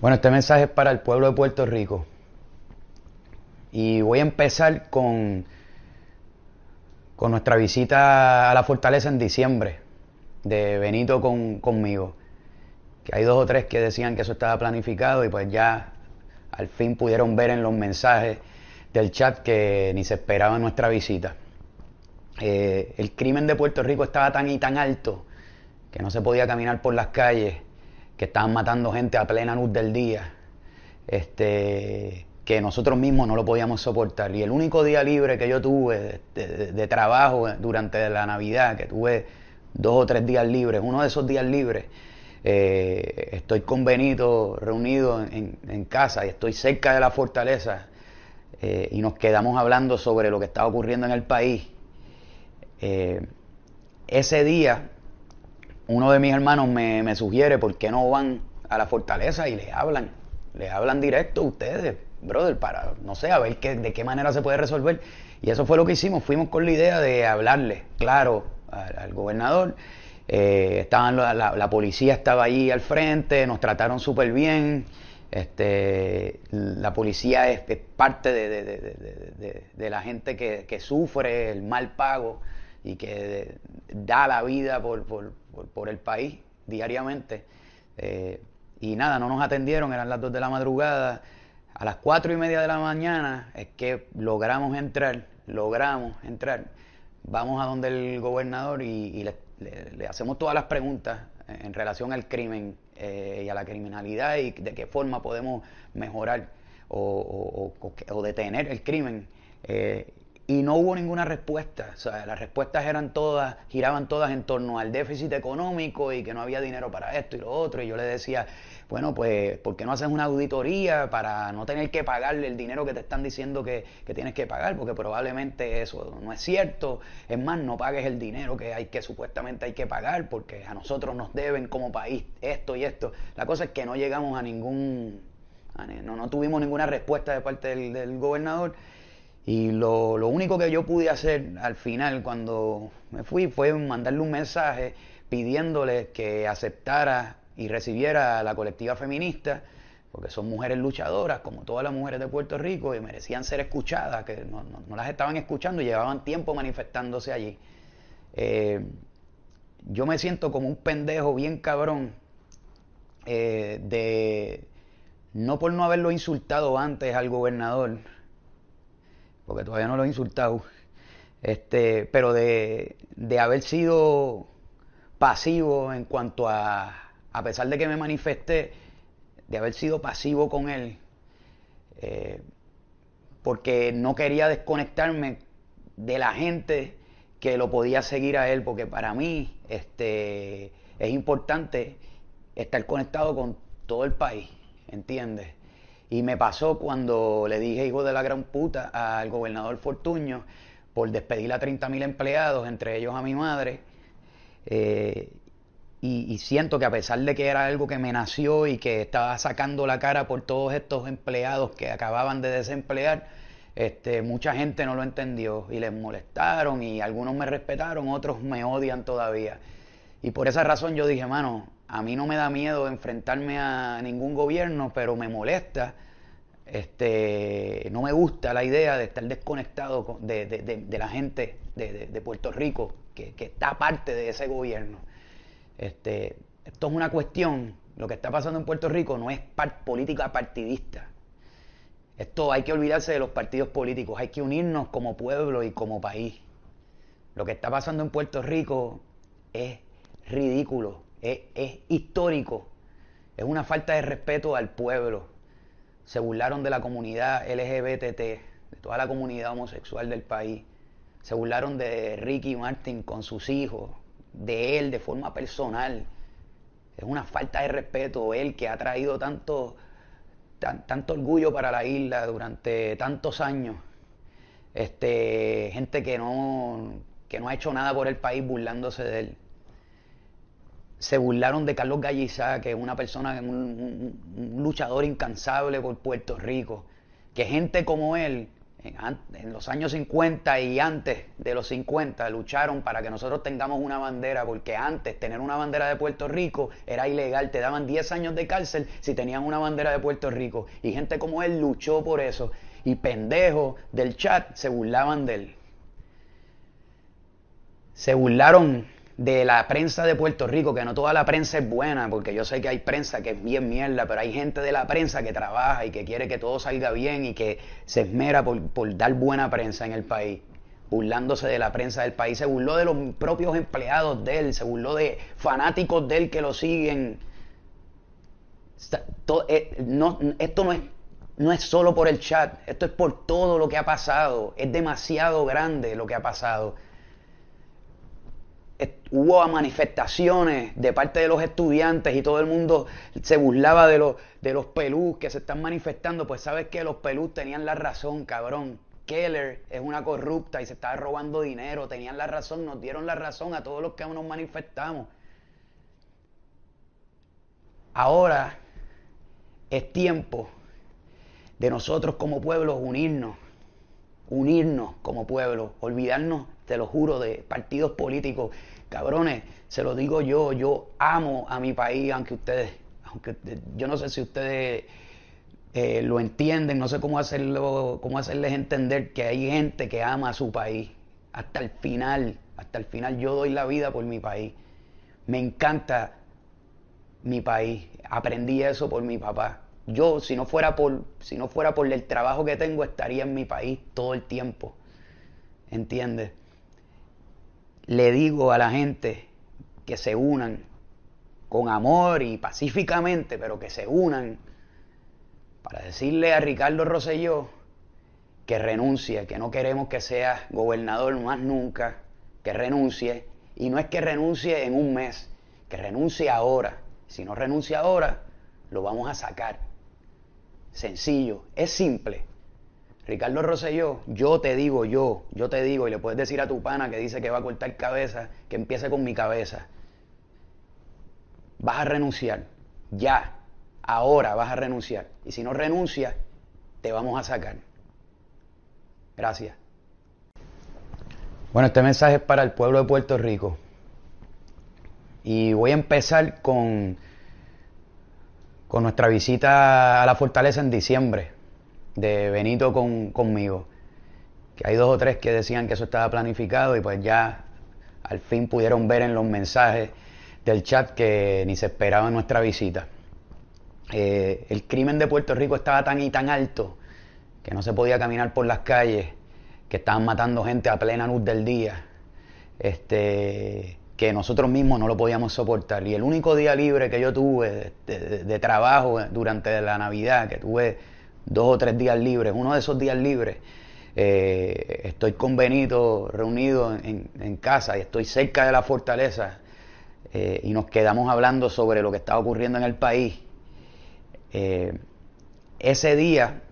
Bueno, este mensaje es para el pueblo de Puerto Rico. Y voy a empezar con, con nuestra visita a la fortaleza en diciembre de Benito conmigo. Que hay dos o tres que decían que eso estaba planificado y pues ya al fin pudieron ver en los mensajes del chat que ni se esperaba nuestra visita. Eh, el crimen de Puerto Rico estaba tan y tan alto que no se podía caminar por las calles que estaban matando gente a plena luz del día, este, que nosotros mismos no lo podíamos soportar. Y el único día libre que yo tuve de, trabajo durante la Navidad, que tuve dos o tres días libres, uno de esos días libres, eh, estoy con Benito reunido en, casa y estoy cerca de la fortaleza eh, y nos quedamos hablando sobre lo que estaba ocurriendo en el país. Eh, ese día uno de mis hermanos me, sugiere por qué no van a la fortaleza y le hablan. Le hablan directo a ustedes, brother, para, no sé, a ver qué, de qué manera se puede resolver. Y eso fue lo que hicimos. Fuimos con la idea de hablarle, claro, al, gobernador. Eh, estaban la, policía estaba ahí al frente, nos trataron súper bien. Este, la policía es, parte de, la gente que sufre el mal pago y que da la vida por, el país diariamente. Eh, y nada, no nos atendieron, eran las dos de la madrugada. A las cuatro y media de la mañana es que logramos entrar, logramos entrar. Vamos a donde el gobernador y, le, hacemos todas las preguntas en relación al crimen eh, y a la criminalidad y de qué forma podemos mejorar o, detener el crimen. Eh, y no hubo ninguna respuesta. O sea, las respuestas eran todas, giraban todas en torno al déficit económico y que no había dinero para esto y lo otro. Y yo le decía, bueno, pues, ¿por qué no haces una auditoría para no tener que pagarle el dinero que te están diciendo que, que tienes que pagar? Porque probablemente eso no es cierto. Es más, no pagues el dinero que hay que supuestamente hay que pagar porque a nosotros nos deben como país esto y esto. La cosa es que no llegamos a ningún no, no, tuvimos ninguna respuesta de parte del, del, gobernador y lo, lo, único que yo pude hacer al final cuando me fui fue mandarle un mensaje pidiéndole que aceptara y recibiera a la colectiva feminista, porque son mujeres luchadoras, como todas las mujeres de Puerto Rico, y merecían ser escuchadas, que no, las estaban escuchando y llevaban tiempo manifestándose allí. Eh, yo me siento como un pendejo bien cabrón eh, de no por no haberlo insultado antes al gobernador porque todavía no lo he insultado, este, pero de, haber sido pasivo en cuanto a, a pesar de que me manifesté, de haber sido pasivo con él, eh, porque no quería desconectarme de la gente que lo podía seguir a él, porque para mí este, es importante estar conectado con todo el país, ¿entiendes? Y me pasó cuando le dije hijo de la gran puta al gobernador Fortuño por despedir a mil empleados, entre ellos a mi madre. Eh, y, siento que a pesar de que era algo que me nació y que estaba sacando la cara por todos estos empleados que acababan de desemplear, este, mucha gente no lo entendió y les molestaron y algunos me respetaron, otros me odian todavía. Y por esa razón yo dije, mano, a mí no me da miedo enfrentarme a ningún gobierno, pero me molesta, este, no me gusta la idea de estar desconectado de, la gente de, Puerto Rico, que, está parte de ese gobierno. Este, esto es una cuestión, lo que está pasando en Puerto Rico no es política partidista. Esto hay que olvidarse de los partidos políticos, hay que unirnos como pueblo y como país. Lo que está pasando en Puerto Rico es ridículo es, histórico, es una falta de respeto al pueblo. Se burlaron de la comunidad LGBT, de toda la comunidad homosexual del país. Se burlaron de Ricky Martin con sus hijos, de él de forma personal. Es una falta de respeto él que ha traído tanto, tanto orgullo para la isla durante tantos años. Este, gente que no, que no ha hecho nada por el país burlándose de él se burlaron de Carlos Gallizá, que es una persona, un, luchador incansable por Puerto Rico. Que gente como él, en, los años 50 y antes de los 50, lucharon para que nosotros tengamos una bandera, porque antes tener una bandera de Puerto Rico era ilegal, te daban 10 años de cárcel si tenían una bandera de Puerto Rico. Y gente como él luchó por eso. Y pendejos del chat se burlaban de él. Se burlaron de la prensa de Puerto Rico, que no toda la prensa es buena, porque yo sé que hay prensa que es bien mierda, pero hay gente de la prensa que trabaja y que quiere que todo salga bien y que se esmera por, por dar buena prensa en el país, burlándose de la prensa del país, se burló de los propios empleados de él, se burló de fanáticos de él que lo siguen. Eh, esto no es, no es solo por el chat, esto es por todo lo que ha pasado, es demasiado grande lo que ha pasado hubo manifestaciones de parte de los estudiantes y todo el mundo se burlaba de los, de los pelús que se están manifestando, pues sabes que los pelús tenían la razón, cabrón. Keller es una corrupta y se estaba robando dinero, tenían la razón, nos dieron la razón a todos los que nos manifestamos. Ahora es tiempo de nosotros como pueblo unirnos, unirnos como pueblo, olvidarnos te lo juro, de partidos políticos. Cabrones, se lo digo yo, yo amo a mi país, aunque ustedes, aunque yo no sé si ustedes eh, lo entienden, no sé cómo hacerlo, cómo hacerles entender que hay gente que ama a su país. Hasta el final, hasta el final yo doy la vida por mi país. Me encanta mi país. Aprendí eso por mi papá. Yo, si no fuera por, si no fuera por el trabajo que tengo, estaría en mi país todo el tiempo. ¿Entiendes? le digo a la gente que se unan con amor y pacíficamente, pero que se unan para decirle a Ricardo Rosselló que renuncie, que no queremos que sea gobernador más nunca, que renuncie. Y no es que renuncie en un mes, que renuncie ahora. Si no renuncia ahora, lo vamos a sacar. Sencillo, es simple. Ricardo Rosselló, yo te digo yo, yo te digo, y le puedes decir a tu pana que dice que va a cortar cabeza, que empiece con mi cabeza. Vas a renunciar, ya, ahora vas a renunciar. Y si no renuncias, te vamos a sacar. Gracias. Bueno, este mensaje es para el pueblo de Puerto Rico. Y voy a empezar con, con nuestra visita a la fortaleza en diciembre de Benito con, conmigo. Que hay dos o tres que decían que eso estaba planificado y pues ya al fin pudieron ver en los mensajes del chat que ni se esperaba nuestra visita. Eh, el crimen de Puerto Rico estaba tan y tan alto que no se podía caminar por las calles, que estaban matando gente a plena luz del día, este, que nosotros mismos no lo podíamos soportar. Y el único día libre que yo tuve de trabajo durante la Navidad, que tuve dos o tres días libres. Uno de esos días libres eh, estoy con Benito reunido en, casa y estoy cerca de la fortaleza eh, y nos quedamos hablando sobre lo que está ocurriendo en el país. Eh, ese día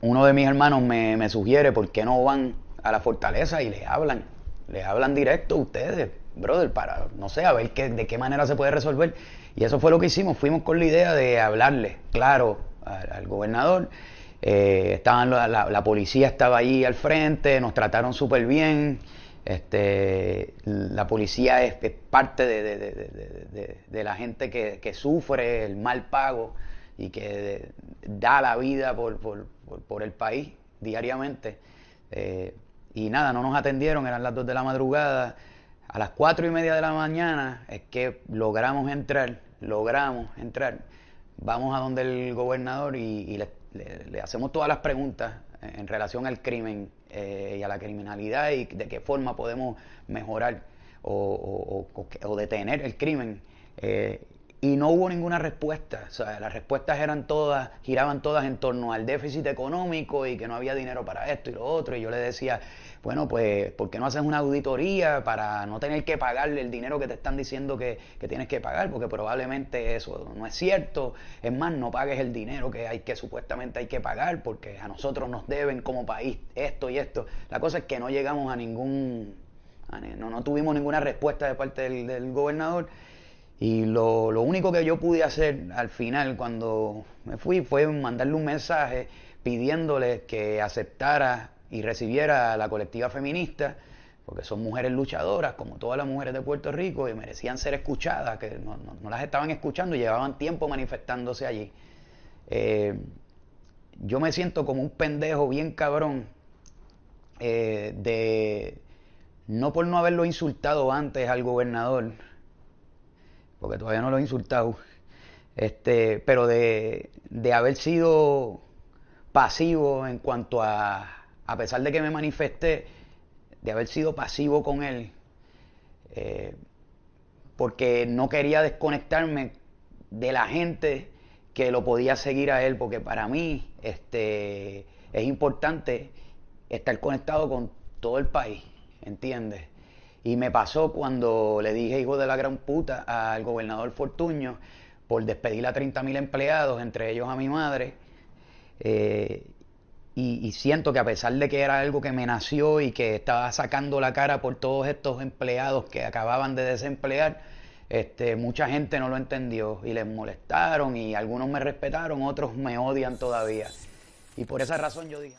uno de mis hermanos me, sugiere por qué no van a la fortaleza y le hablan, le hablan directo a ustedes, brother, para, no sé, a ver qué, de qué manera se puede resolver. Y eso fue lo que hicimos, fuimos con la idea de hablarle, claro, al, gobernador. Eh, estaban la, policía estaba ahí al frente, nos trataron súper bien. Este, la policía es, parte de, la gente que, sufre el mal pago y que da la vida por, por, el país diariamente. Eh, y nada, no nos atendieron, eran las dos de la madrugada. A las cuatro y media de la mañana es que logramos entrar, logramos entrar vamos a donde el gobernador y, le, hacemos todas las preguntas en relación al crimen eh, y a la criminalidad y de qué forma podemos mejorar o, o, detener el crimen. Eh, y no hubo ninguna respuesta. O sea, las respuestas eran todas, giraban todas en torno al déficit económico y que no había dinero para esto y lo otro. Y yo le decía, bueno, pues, ¿por qué no haces una auditoría para no tener que pagarle el dinero que te están diciendo que, que tienes que pagar? Porque probablemente eso no es cierto. Es más, no pagues el dinero que hay que supuestamente hay que pagar, porque a nosotros nos deben como país esto y esto. La cosa es que no llegamos a ningún no, no, tuvimos ninguna respuesta de parte del, del, gobernador y lo, único que yo pude hacer al final cuando me fui fue mandarle un mensaje pidiéndole que aceptara y recibiera a la colectiva feminista, porque son mujeres luchadoras, como todas las mujeres de Puerto Rico, y merecían ser escuchadas, que no, las estaban escuchando y llevaban tiempo manifestándose allí. Eh, yo me siento como un pendejo bien cabrón eh, de no por no haberlo insultado antes al gobernador porque todavía no lo he insultado, este, pero de, de haber sido pasivo en cuanto a, a pesar de que me manifesté, de haber sido pasivo con él, eh, porque no quería desconectarme de la gente que lo podía seguir a él, porque para mí este, es importante estar conectado con todo el país, ¿entiendes? Y me pasó cuando le dije hijo de la gran puta al gobernador Fortuño por despedir a mil empleados, entre ellos a mi madre. Eh, y, siento que a pesar de que era algo que me nació y que estaba sacando la cara por todos estos empleados que acababan de desemplear, este, mucha gente no lo entendió y les molestaron y algunos me respetaron, otros me odian todavía. Y por esa razón yo dije...